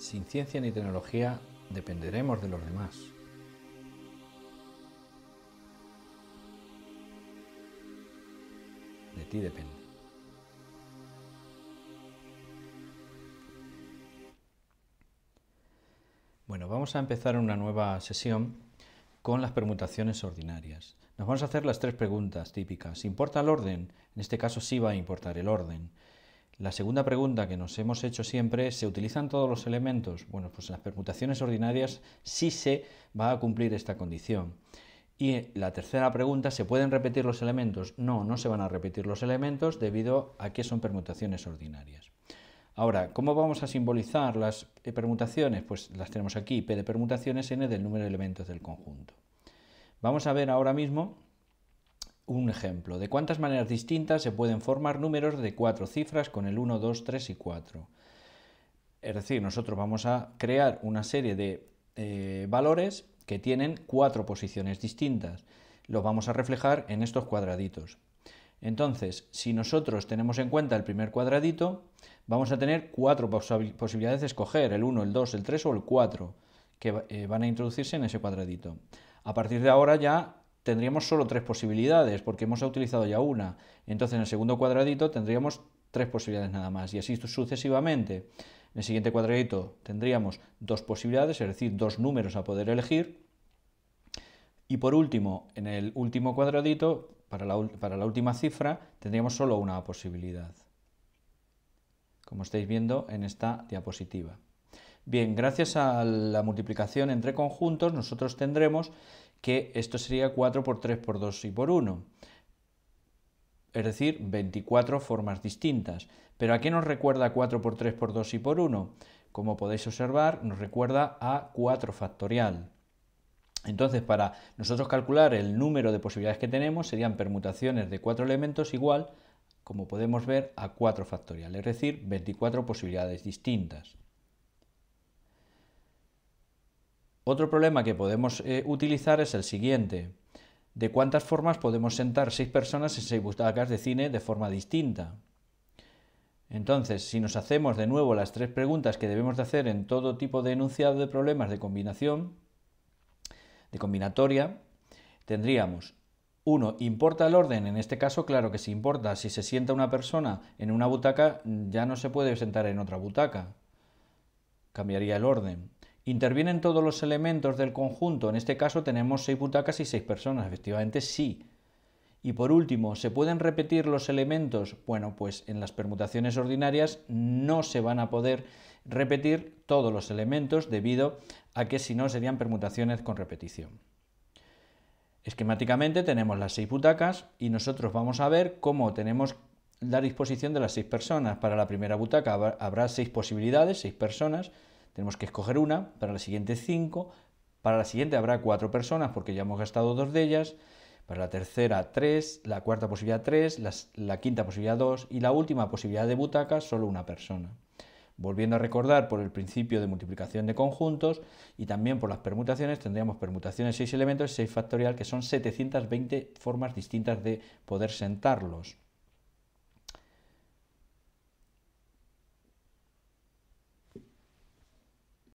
Sin ciencia ni tecnología dependeremos de los demás. De ti depende. Bueno, vamos a empezar una nueva sesión con las permutaciones ordinarias. Nos vamos a hacer las tres preguntas típicas. ¿Importa el orden? En este caso sí va a importar el orden. La segunda pregunta que nos hemos hecho siempre ¿se utilizan todos los elementos? Bueno, pues en las permutaciones ordinarias sí se va a cumplir esta condición. Y la tercera pregunta, ¿se pueden repetir los elementos? No, no se van a repetir los elementos debido a que son permutaciones ordinarias. Ahora, ¿cómo vamos a simbolizar las eh, permutaciones? Pues las tenemos aquí, P de permutaciones, N del número de elementos del conjunto. Vamos a ver ahora mismo un ejemplo, de cuántas maneras distintas se pueden formar números de cuatro cifras con el 1, 2, 3 y 4. Es decir, nosotros vamos a crear una serie de eh, valores que tienen cuatro posiciones distintas. Los vamos a reflejar en estos cuadraditos. Entonces, si nosotros tenemos en cuenta el primer cuadradito, vamos a tener cuatro posibilidades de escoger, el 1, el 2, el 3 o el 4, que eh, van a introducirse en ese cuadradito. A partir de ahora ya tendríamos solo tres posibilidades, porque hemos utilizado ya una. Entonces en el segundo cuadradito tendríamos tres posibilidades nada más, y así sucesivamente. En el siguiente cuadradito tendríamos dos posibilidades, es decir, dos números a poder elegir. Y por último, en el último cuadradito, para la, para la última cifra, tendríamos solo una posibilidad, como estáis viendo en esta diapositiva. Bien, gracias a la multiplicación entre conjuntos, nosotros tendremos que esto sería 4 por 3 por 2 y por 1. Es decir, 24 formas distintas. ¿Pero a qué nos recuerda 4 por 3 por 2 y por 1? Como podéis observar, nos recuerda a 4 factorial. Entonces, para nosotros calcular el número de posibilidades que tenemos, serían permutaciones de 4 elementos igual, como podemos ver, a 4 factorial, es decir, 24 posibilidades distintas. Otro problema que podemos eh, utilizar es el siguiente. ¿De cuántas formas podemos sentar seis personas en seis butacas de cine de forma distinta? Entonces, si nos hacemos de nuevo las tres preguntas que debemos de hacer en todo tipo de enunciado de problemas de combinación, de combinatoria, tendríamos Uno, ¿Importa el orden? En este caso, claro que sí importa. Si se sienta una persona en una butaca, ya no se puede sentar en otra butaca. Cambiaría el orden. ¿Intervienen todos los elementos del conjunto? En este caso tenemos seis butacas y seis personas, efectivamente sí. Y por último, ¿se pueden repetir los elementos? Bueno, pues en las permutaciones ordinarias no se van a poder repetir todos los elementos debido a que si no serían permutaciones con repetición. Esquemáticamente tenemos las seis butacas y nosotros vamos a ver cómo tenemos la disposición de las seis personas. Para la primera butaca habrá seis posibilidades, seis personas, tenemos que escoger una, para la siguiente cinco, para la siguiente habrá cuatro personas porque ya hemos gastado dos de ellas, para la tercera tres, la cuarta posibilidad 3. la, quinta posibilidad 2. y la última posibilidad de butacas solo una persona. Volviendo a recordar por el principio de multiplicación de conjuntos y también por las permutaciones, tendríamos permutaciones 6 elementos, 6 factorial, que son 720 formas distintas de poder sentarlos.